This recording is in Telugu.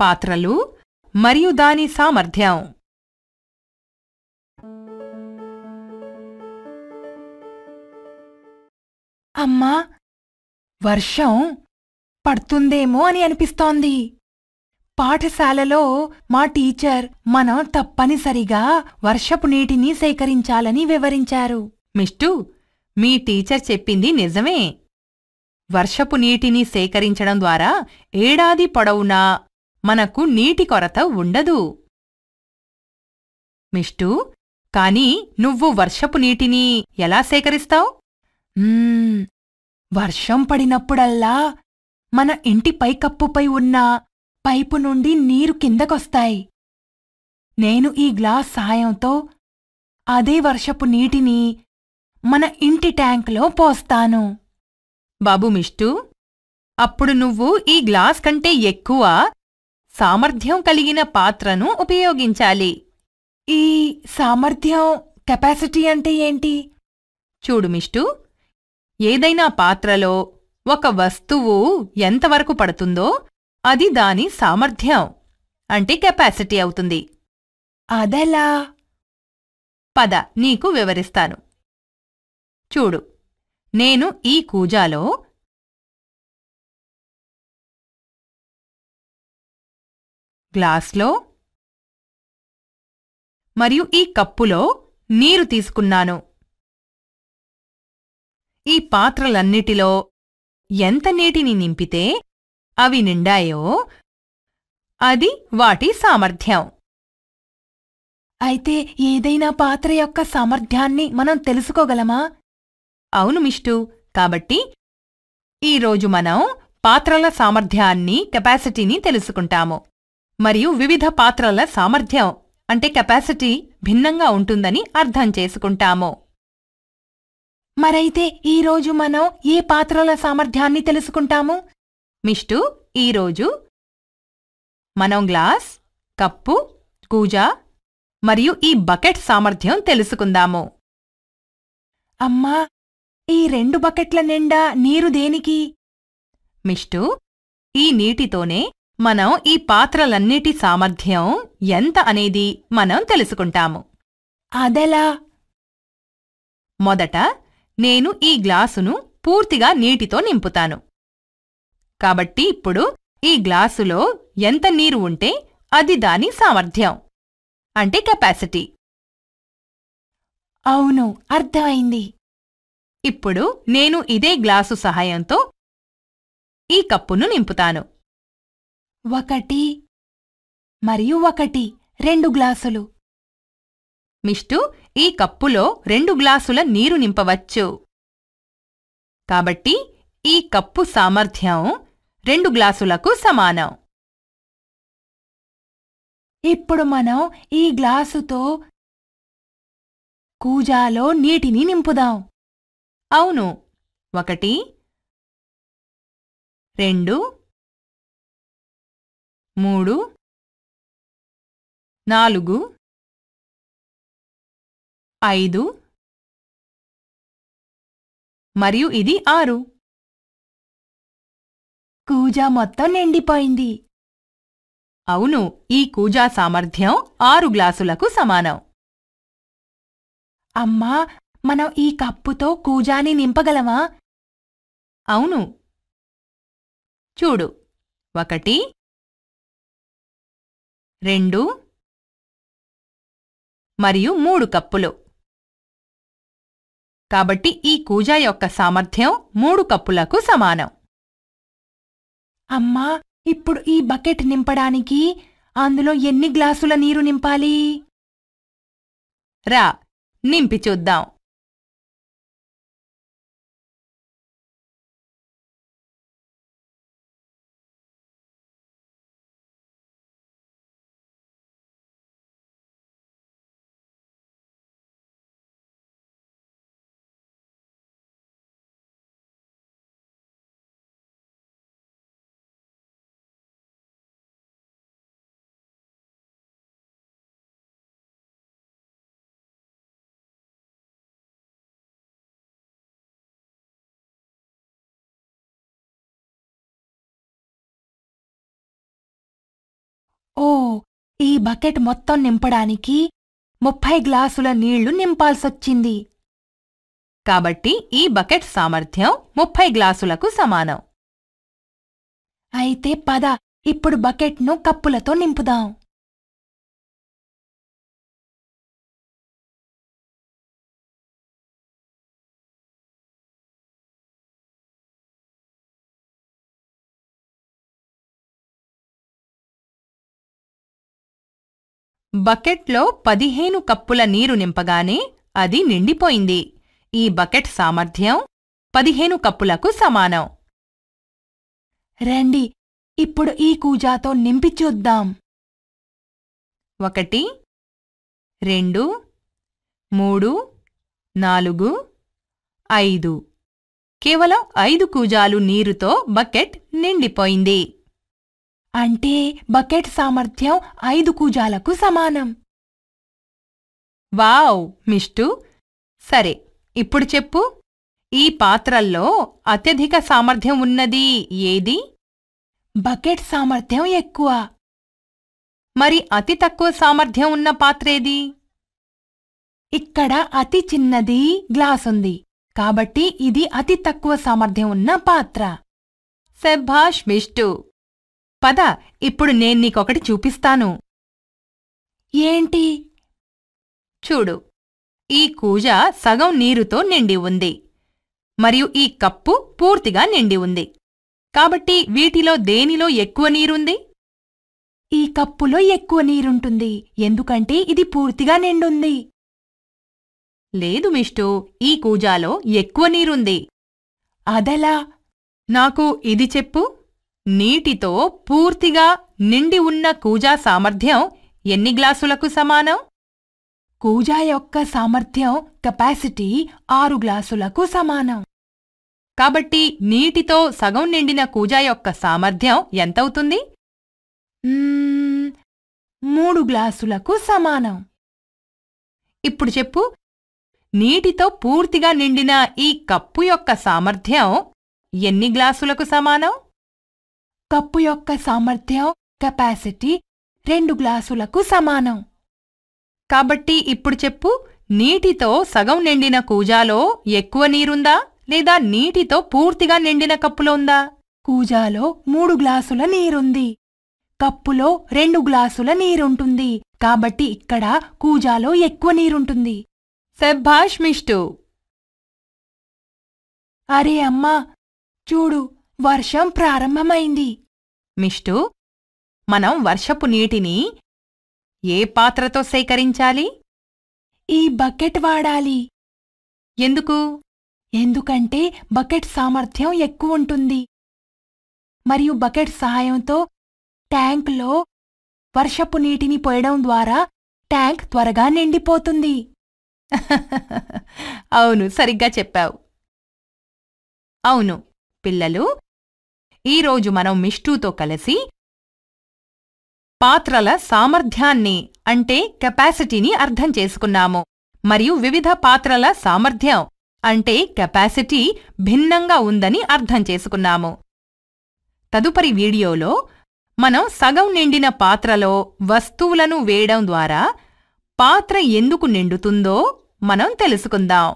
పాత్రలు మరియు దాని సామర్థ్యం అమ్మా వర్షం పడుతుందేమో అని అనిపిస్తోంది పాఠశాలలో మా టీచర్ మనం తప్పనిసరిగా వర్షపు నీటిని సేకరించాలని వివరించారు మిస్టు మీ టీచర్ చెప్పింది నిజమే వర్షపు నీటిని సేకరించడం ద్వారా ఏడాది పొడవునా మనకు నీటి కొరత ఉండదు మిష్టు కాని నువ్వు వర్షపు నీటిని ఎలా సేకరిస్తావు వర్షం పడినప్పుడల్లా మన ఇంటి పైకప్పుపై ఉన్న పైపు నుండి నీరు కిందకొస్తాయి నేను ఈ గ్లాస్ సహాయంతో అదే వర్షపు నీటిని మన ఇంటి ట్యాంక్లో పోస్తాను బాబు మిష్టు అప్పుడు నువ్వు ఈ గ్లాస్ కంటే ఎక్కువ సామర్థ్యం కలిగిన పాత్రను ఉపయోగించాలి ఈ సామర్థ్యం కెపాసిటీ అంటే ఏంటి చూడు మిష్టు ఏదైనా పాత్రలో ఒక వస్తువు ఎంతవరకు పడుతుందో అది దాని సామర్థ్యం అంటే కెపాసిటీ అవుతుంది అదలా పద నీకు వివరిస్తాను చూడు నేను ఈ కూజాలో గ్లాస్లో మరియు ఈ కప్పులో నీరు తీసుకున్నాను ఈ పాత్రలన్నిటిలో ఎంత నీటిని నింపితే అవి నిండాయో అది వాటి సామర్థ్యం అయితే ఏదైనా పాత్ర యొక్క సామర్థ్యాన్ని మనం తెలుసుకోగలమా అవును మిష్టు కాబట్టి ఈరోజు మనం పాత్రల సామర్థ్యాన్ని కెపాసిటీని తెలుసుకుంటాము మరియు వివిధ పాత్రల సామర్థ్యం అంటే కెపాసిటీ భిన్నంగా ఉంటుందని అర్థం చేసుకుంటాము మరైతే ఈరోజు మనం ఏ పాత్రల సామర్థ్యాన్ని తెలుసుకుంటాము మిష్టు ఈరోజు మనం గ్లాస్ కప్పు కూజా మరియు ఈ బకెట్ సామర్థ్యం తెలుసుకుందాము అమ్మా ఈ రెండు బకెట్ల నిండా నీరు దేనికి మిష్టు ఈ నీటితోనే మనం ఈ పాత్రలన్నిటి సామర్థ్యం ఎంత అనేది మనం తెలుసుకుంటాము అదెలా మొదట నేను ఈ గ్లాసును పూర్తిగా నీటితో నింపుతాను కాబట్టి ఇప్పుడు ఈ గ్లాసులో ఎంత నీరు ఉంటే అది దాని సామర్థ్యం అంటే కెపాసిటీ అవును అర్థమైంది ఇప్పుడు నేను ఇదే గ్లాసు సహాయంతో ఈ కప్పును నింపుతాను ఒకటి మరియు ఒకటి రెండు గ్లాసులు మిష్టు ఈ కప్పులో రెండు గ్లాసుల నీరు నింపవచ్చు కాబట్టి ఈ కప్పు సామర్థ్యం రెండు గ్లాసులకు సమానం ఇప్పుడు మనం ఈ గ్లాసుతో కూజాలో నీటిని నింపుదాం అవును ఒకటి రెండు మూడు నాలుగు ఐదు మరియు ఇది ఆరు కూజా మొత్తం నిండిపోయింది అవును ఈ కూజా సామర్థ్యం ఆరు గ్లాసులకు సమానం అమ్మా మనం ఈ కప్పుతో కూజాని నింపగలమా అవును చూడు ఒకటి రెండు మరియు మూడు కప్పులు కాబట్టి ఈ కూజా యొక్క సామర్థ్యం మూడు కప్పులకు సమానం అమ్మా ఇప్పుడు ఈ బకెట్ నింపడానికి అందులో ఎన్ని గ్లాసుల నీరు నింపాలి రా నింపి చూద్దాం ఓ ఈ బకెట్ మొత్తం నింపడానికి ముప్పై గ్లాసుల నీళ్లు నింపాల్సొచ్చింది కాబట్టి ఈ బకెట్ సామర్థ్యం ముప్పై గ్లాసులకు సమానం అయితే పద ఇప్పుడు బకెట్ను కప్పులతో నింపుదాం బకెట్లో పదిహేను కప్పుల నీరు నింపగానే అది నిండిపోయింది ఈ బకెట్ సామర్థ్యం పదిహేను కప్పులకు సమానం రండి ఇప్పుడు ఈ కూజాతో నింపిచూద్దాం ఒకటి రెండు మూడు నాలుగు ఐదు కేవలం ఐదు కూజాలు నీరుతో బకెట్ నిండిపోయింది అంటే బకెట్ సామర్థ్యం ఐదు కూజాలకు సమానం వావ్ మిష్టు సరే ఇప్పుడు చెప్పు ఈ పాత్రల్లో అత్యధిక సామర్థ్యం ఉన్నది ఏది బకెట్ సామర్థ్యం ఎక్కువ మరి అతి తక్కువ సామర్థ్యం ఉన్న పాత్రేది ఇక్కడ అతి చిన్నది గ్లాసుంది కాబట్టి ఇది అతి తక్కువ సామర్థ్యం ఉన్న పాత్ర సెభాష్ మిష్టు పద ఇప్పుడు నేను నీకొకటి చూపిస్తాను ఏంటి చూడు ఈ కూజ సగం నీరుతో నిండి ఉంది మరియు ఈ కప్పు పూర్తిగా నిండి ఉంది కాబట్టి వీటిలో దేనిలో ఎక్కువ నీరుంది ఈ కప్పులో ఎక్కువ నీరుంటుంది ఎందుకంటే ఇది పూర్తిగా నిండుంది లేదు మిష్టు ఈ కూజాలో ఎక్కువ నీరుంది అదలా నాకు ఇది చెప్పు నీటితో పూర్తిగా నిండి ఉన్న కూజా సామర్థ్యం ఎన్ని గ్లాసులకు సమానం కూజా యొక్క సామర్థ్యం కెపాసిటీ ఆరు గ్లాసులకు సమానం కాబట్టి నీటితో సగం నిండిన కూజా యొక్క సామర్థ్యం ఎంతవుతుంది మూడు గ్లాసులకు సమానం ఇప్పుడు చెప్పు నీటితో పూర్తిగా నిండిన ఈ కప్పు యొక్క సామర్థ్యం ఎన్ని గ్లాసులకు సమానం కప్పు యొక్క సామర్థ్యం కెపాసిటీ రెండు గ్లాసులకు సమానం కాబట్టి ఇప్పుడు చెప్పు నీటితో సగం నిండిన కూజాలో ఎక్కువ నీరుందా లేదా నీటితో పూర్తిగా నిండిన కప్పులో ఉందా కూజాలో మూడు గ్లాసుల నీరుంది కప్పులో రెండు గ్లాసుల నీరుంటుంది కాబట్టి ఇక్కడ కూజాలో ఎక్కువ నీరుంటుంది సెబ్భాష్మిష్టు అరే అమ్మా చూడు వర్షం ప్రారంభమైంది మిష్టు మనం వర్షపు నీటిని ఏ పాత్రతో సేకరించాలి ఈ బకెట్ వాడాలి ఎందుకు ఎందుకంటే బకెట్ సామర్థ్యం ఎక్కువ ఉంటుంది మరియు బకెట్ సహాయంతో ట్యాంక్లో వర్షపు నీటిని పోయడం ద్వారా ట్యాంక్ త్వరగా నిండిపోతుంది అవును సరిగ్గా చెప్పావు అవును పిల్లలు ఈరోజు మనం మిష్టూతో కలిసి పాత్రల సామర్థ్యాన్ని అంటే కెపాసిటీని అర్థం చేసుకున్నాము మరియు వివిధ పాత్రల సామర్థ్యం అంటే కెపాసిటీ భిన్నంగా ఉందని అర్థం చేసుకున్నాము తదుపరి వీడియోలో మనం సగం నిండిన పాత్రలో వస్తువులను వేయడం ద్వారా పాత్ర ఎందుకు నిండుతుందో మనం తెలుసుకుందాం